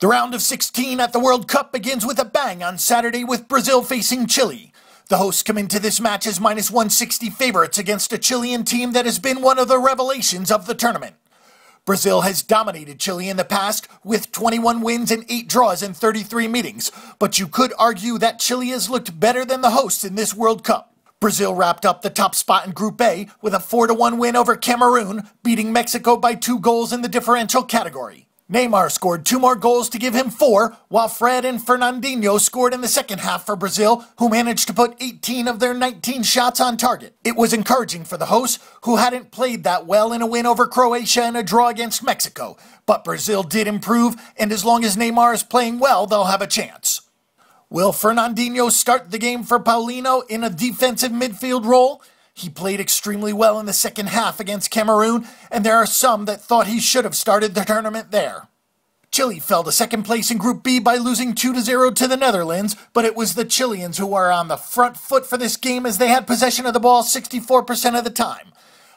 The round of 16 at the World Cup begins with a bang on Saturday with Brazil facing Chile. The hosts come into this match as minus 160 favorites against a Chilean team that has been one of the revelations of the tournament. Brazil has dominated Chile in the past with 21 wins and 8 draws in 33 meetings, but you could argue that Chile has looked better than the hosts in this World Cup. Brazil wrapped up the top spot in Group A with a 4 1 win over Cameroon, beating Mexico by two goals in the differential category. Neymar scored two more goals to give him four, while Fred and Fernandinho scored in the second half for Brazil, who managed to put 18 of their 19 shots on target. It was encouraging for the hosts, who hadn't played that well in a win over Croatia and a draw against Mexico. But Brazil did improve, and as long as Neymar is playing well, they'll have a chance. Will Fernandinho start the game for Paulino in a defensive midfield role? He played extremely well in the second half against Cameroon, and there are some that thought he should have started the tournament there. Chile fell to second place in Group B by losing 2 0 to the Netherlands, but it was the Chileans who were on the front foot for this game as they had possession of the ball 64% of the time.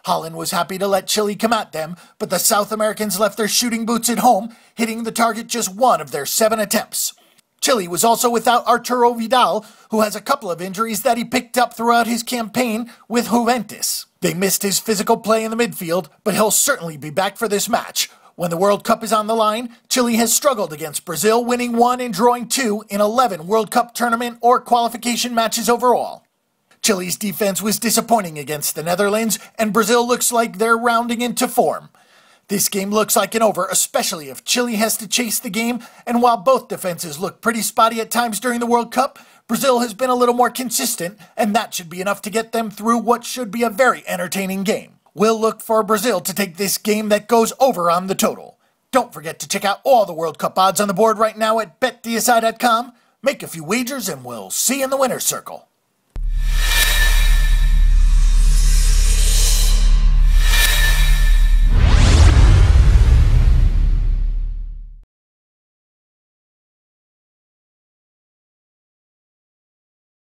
Holland was happy to let Chile come at them, but the South Americans left their shooting boots at home, hitting the target just one of their seven attempts. Chile was also without Arturo Vidal, who has a couple of injuries that he picked up throughout his campaign with Juventus. They missed his physical play in the midfield, but he'll certainly be back for this match. When the World Cup is on the line, Chile has struggled against Brazil, winning one and drawing two in 11 World Cup tournament or qualification matches overall. Chile's defense was disappointing against the Netherlands, and Brazil looks like they're rounding into form. This game looks like an over, especially if Chile has to chase the game, and while both defenses look pretty spotty at times during the World Cup, Brazil has been a little more consistent, and that should be enough to get them through what should be a very entertaining game. We'll look for Brazil to take this game that goes over on the total. Don't forget to check out all the World Cup odds on the board right now at betdsi.com. Make a few wagers, and we'll see you in the winner's circle.